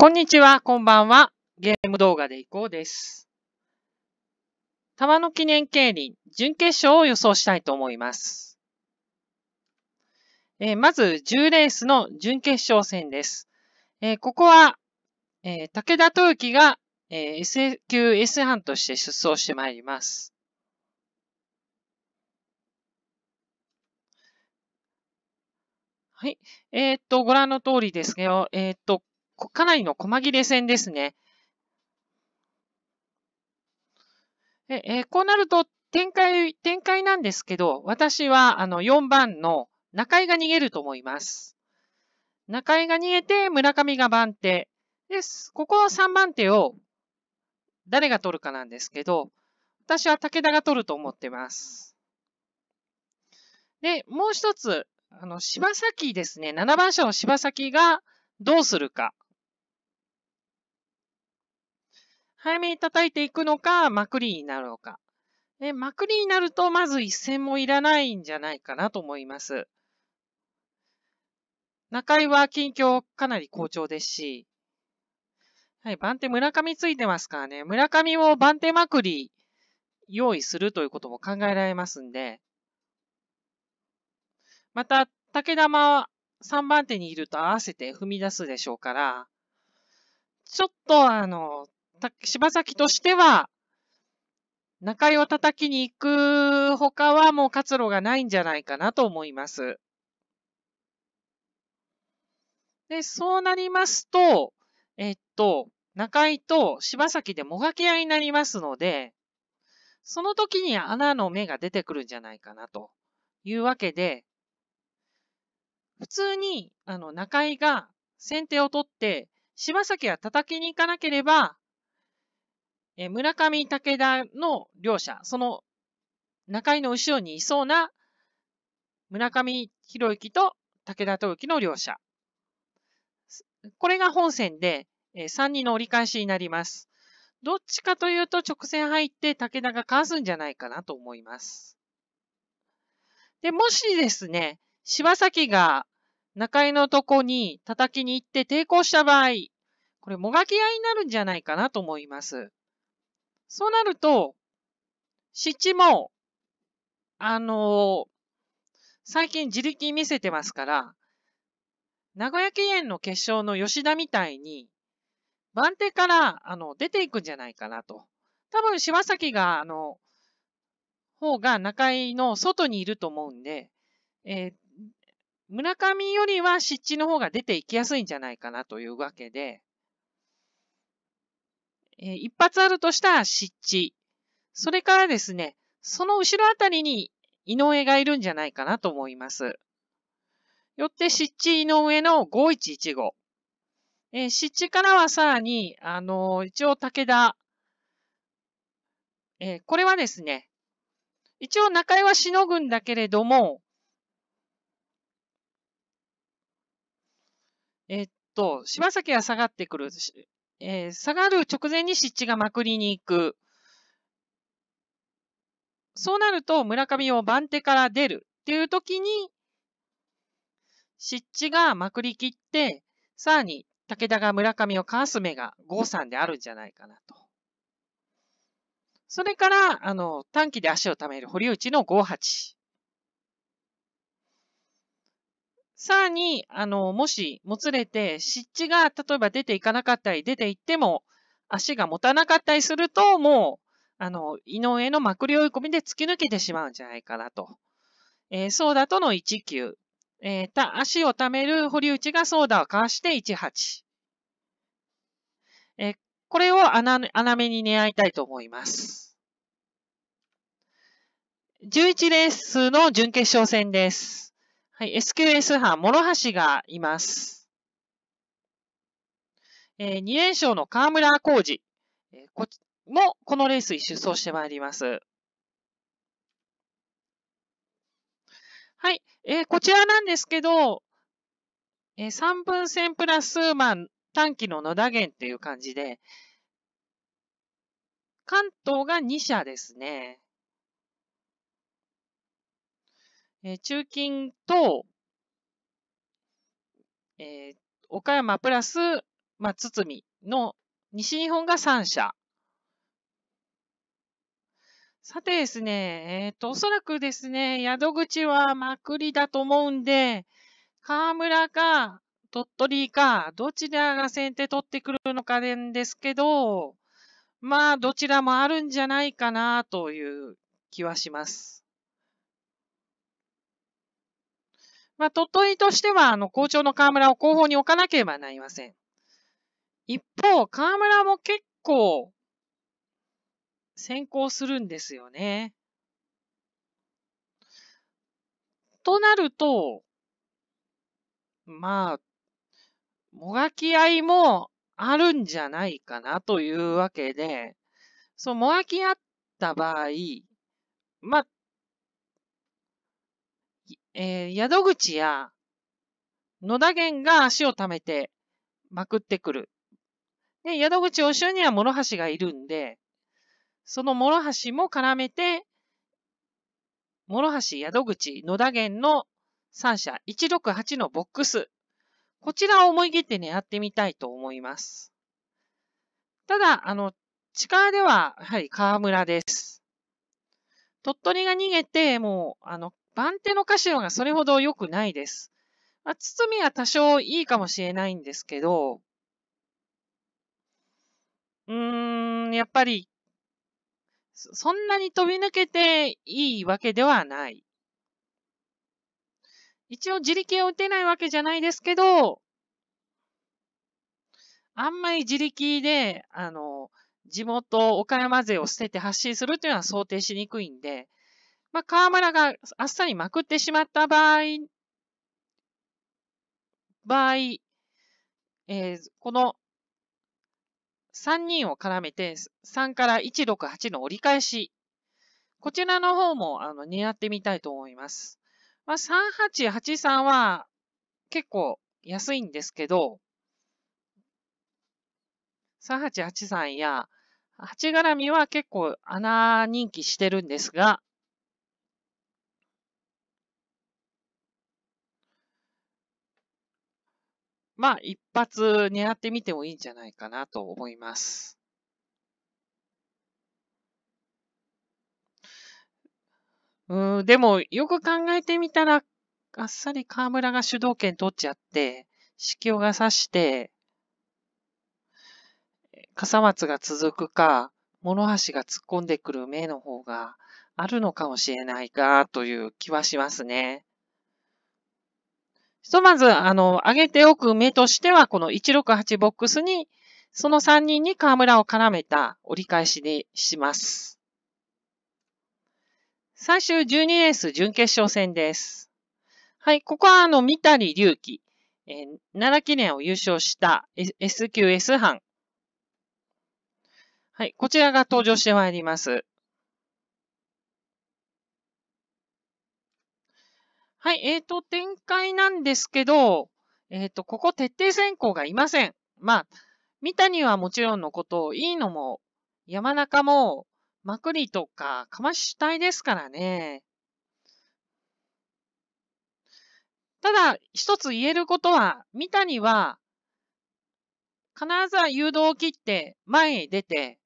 こんにちは、こんばんは。ゲーム動画でいこうです。玉の記念競輪、準決勝を予想したいと思います。えー、まず、10レースの準決勝戦です。えー、ここは、えー、武田豊樹が、え S 級 S 班として出走してまいります。はい。えっと、ご覧の通りですけど、えっと、かなりの細切れ戦ですね。ええこうなると、展開、展開なんですけど、私は、あの、4番の中井が逃げると思います。中井が逃げて、村上が番手。です。ここは3番手を、誰が取るかなんですけど、私は武田が取ると思ってます。で、もう一つ、あの、柴崎ですね。7番車の柴崎がどうするか。早めに叩いていくのか、まくりになるのか。まくりになると、まず一戦もいらないんじゃないかなと思います。中井は近況かなり好調ですし、はい、番手村上ついてますからね、村上を番手まくり用意するということも考えられますんで、また、武玉は3番手にいると合わせて踏み出すでしょうから、ちょっとあの、柴崎としては、中井を叩きに行く他はもう活路がないんじゃないかなと思います。で、そうなりますと、えっと、中井と柴崎でもがき合いになりますので、その時に穴の芽が出てくるんじゃないかなというわけで、普通に、あの、中井が先手を取って、柴崎は叩きに行かなければ、えー、村上武田の両者、その中井の後ろにいそうな村上博之と武田豊之の両者。これが本線で、えー、3人の折り返しになります。どっちかというと直線入って武田がかわすんじゃないかなと思います。で、もしですね、柴崎が中井のとこに叩きに行って抵抗した場合、これ、もがき合いになるんじゃないかなと思います。そうなると、湿地も、あのー、最近自力見せてますから、名古屋記念の決勝の吉田みたいに、番手から、あの、出ていくんじゃないかなと。多分、柴崎が、あの、方が中井の外にいると思うんで、えー、村上よりは湿地の方が出ていきやすいんじゃないかなというわけで、えー、一発あるとしたら湿地。それからですね、その後ろあたりに井上がいるんじゃないかなと思います。よって湿地井上の5115。えー、湿地からはさらに、あのー、一応武田。えー、これはですね、一応中井はしのぐんだけれども、えっと、柴崎が下がってくる。えー、下がる直前に湿地がまくりに行く。そうなると、村上を番手から出るっていう時に、湿地がまくりきって、さらに武田が村上をかわす目が5三であるんじゃないかなと。それから、あの、短期で足を貯める堀内の5八。さらに、あの、もし、もつれて、湿地が、例えば出ていかなかったり、出ていっても、足が持たなかったりすると、もう、あの、井上のまくり追い込みで突き抜けてしまうんじゃないかなと。えー、ソーダとの1級。えー、た、足を溜める堀内がソーダをかわして18。えー、これを穴、穴目に狙いたいと思います。11レースの準決勝戦です。はい、SQS 班、諸橋がいます。えー、2連勝の河村浩二、えー、こもこのレースに出走してまいります。はい、えー、こちらなんですけど、えー、3分線プラス、まあ、短期の野田源っていう感じで、関東が2社ですね。えー、中金と、えー、岡山プラス、まあ、堤の西日本が3社。さてですね、えっ、と、おそらくですね、宿口はまくりだと思うんで、河村か鳥取か、どちらが先手取ってくるのかですけど、まあ、どちらもあるんじゃないかなという気はします。まあ、鳥取としては、あの、校長の河村を後方に置かなければなりません。一方、河村も結構、先行するんですよね。となると、まあ、もがき合いもあるんじゃないかなというわけで、そう、もがき合った場合、まあ、えー、宿口や野田源が足を溜めてまくってくる。で、宿口お城には諸橋がいるんで、その諸橋も絡めて、諸橋、宿口、野田源の三者、168のボックス。こちらを思い切ってね、やってみたいと思います。ただ、あの、下では、やはり河村です。鳥取が逃げて、もう、あの、番手の歌詞がそれほど良くないです。まあ、包みは多少いいかもしれないんですけど、うーん、やっぱり、そんなに飛び抜けていいわけではない。一応自力を打てないわけじゃないですけど、あんまり自力で、あの、地元岡山勢を捨てて発信するというのは想定しにくいんで、まあ、河村があっさりまくってしまった場合、場合、えー、この3人を絡めて、3から168の折り返し。こちらの方も、あの、狙ってみたいと思います。まあ、3883は結構安いんですけど、3883や8絡みは結構穴人気してるんですが、まあ、一発狙ってみてもいいんじゃないかなと思います。うん、でも、よく考えてみたら、あっさり河村が主導権取っちゃって、四をがさして、笠松が続くか、諸橋が突っ込んでくる目の方があるのかもしれないかという気はしますね。ひとまず、あの、上げておく目としては、この168ボックスに、その3人に河村を絡めた折り返しにします。最終12レース準決勝戦です。はい、ここはあの、三谷隆起、えー、奈良記念を優勝した SQS 班。はい、こちらが登場してまいります。はい、えっ、ー、と、展開なんですけど、えっ、ー、と、ここ徹底選考がいません。まあ、三谷はもちろんのこと、いいのも、山中も、まくりとか、かまし主体ですからね。ただ、一つ言えることは、三谷は、必ずは誘導を切って前へ出て、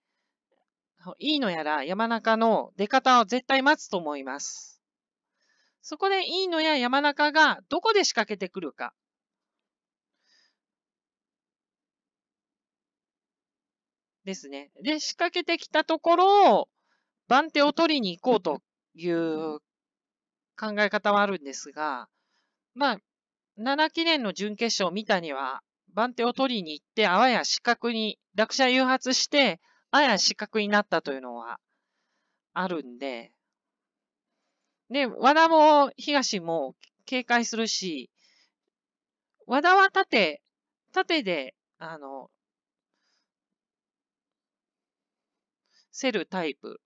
いいのやら山中の出方を絶対待つと思います。そこで飯野や山中がどこで仕掛けてくるか。ですね。で、仕掛けてきたところを番手を取りに行こうという考え方はあるんですが、まあ、7記念の準決勝を見たには、番手を取りに行って、あわや失格に、落車誘発して、あや失格になったというのはあるんで、で、和田も東も警戒するし、和田は縦、縦で、あの、せるタイプ。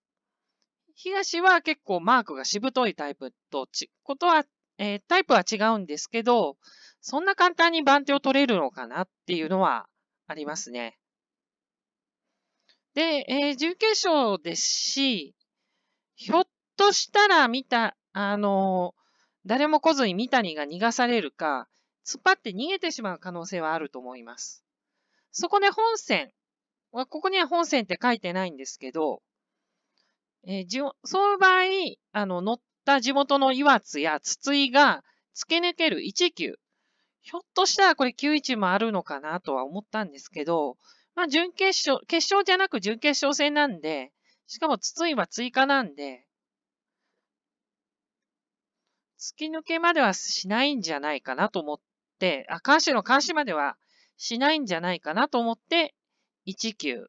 東は結構マークがしぶといタイプとち、ことは、えー、タイプは違うんですけど、そんな簡単に番手を取れるのかなっていうのはありますね。で、えー、準決勝ですし、ひょっとしたら見た、あの、誰も来ずに三谷が逃がされるか、突っ張って逃げてしまう可能性はあると思います。そこで本線、ここには本線って書いてないんですけど、えー、そういう場合、あの、乗った地元の岩津や筒井が突き抜ける1級。ひょっとしたらこれ91もあるのかなとは思ったんですけど、まあ、準決勝、決勝じゃなく準決勝戦なんで、しかも筒井は追加なんで、突き抜けまではしないんじゃないかなと思って、あ、監視の監視まではしないんじゃないかなと思って、19。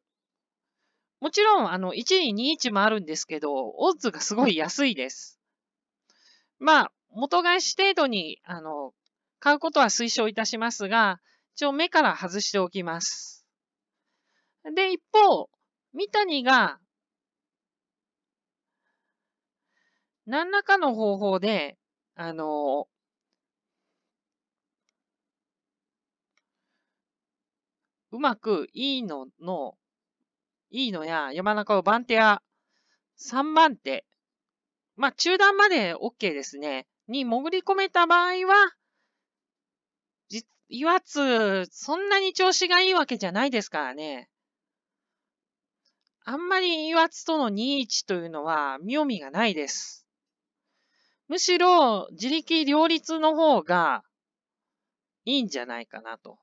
もちろん、あの、1に21もあるんですけど、オッズがすごい安いです。まあ、元返し程度に、あの、買うことは推奨いたしますが、一応目から外しておきます。で、一方、三谷が、何らかの方法で、あの、うまくいいのの、いいのや山中を番手や3番手、まあ中段まで OK ですね、に潜り込めた場合は、岩圧、そんなに調子がいいわけじゃないですからね。あんまり岩津との2-1というのは妙味がないです。むしろ自力両立の方がいいんじゃないかなと。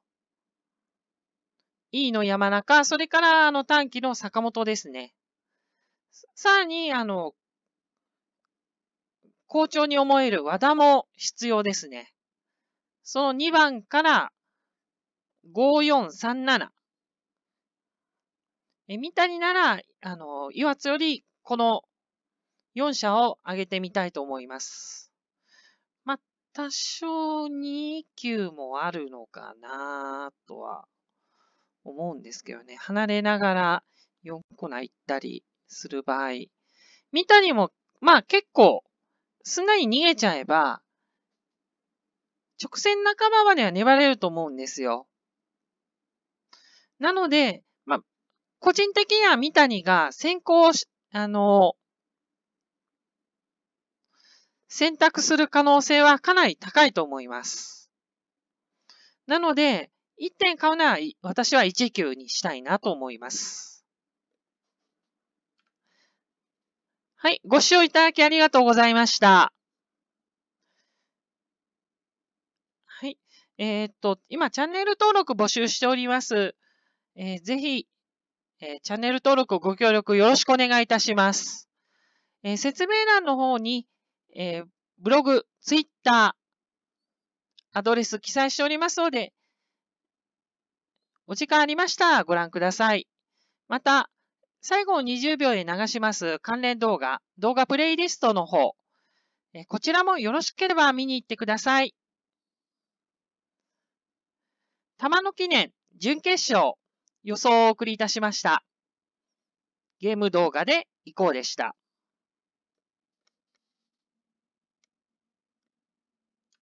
E の山中、それからあの短期の坂本ですね。さらに、あの、好調に思える和田も必要ですね。その2番から5437。え、三谷なら、あの、岩津よりこの4社を挙げてみたいと思います。まあ、多少2級もあるのかなとは思うんですけどね。離れながら4コナ行ったりする場合。三谷も、まあ結構、すんなり逃げちゃえば、直線仲間までは粘れると思うんですよ。なので、まあ、個人的には三谷が先行し、あの、選択する可能性はかなり高いと思います。なので、1点買うなら私は1級にしたいなと思います。はい、ご視聴いただきありがとうございました。はい、えー、っと、今チャンネル登録募集しております。えー、ぜひ、えー、チャンネル登録ご協力よろしくお願いいたします。えー、説明欄の方にえー、ブログ、ツイッター、アドレス記載しておりますので、お時間ありましたらご覧ください。また、最後20秒で流します関連動画、動画プレイリストの方、えこちらもよろしければ見に行ってください。玉の記念、準決勝、予想をお送りいたしました。ゲーム動画で以降でした。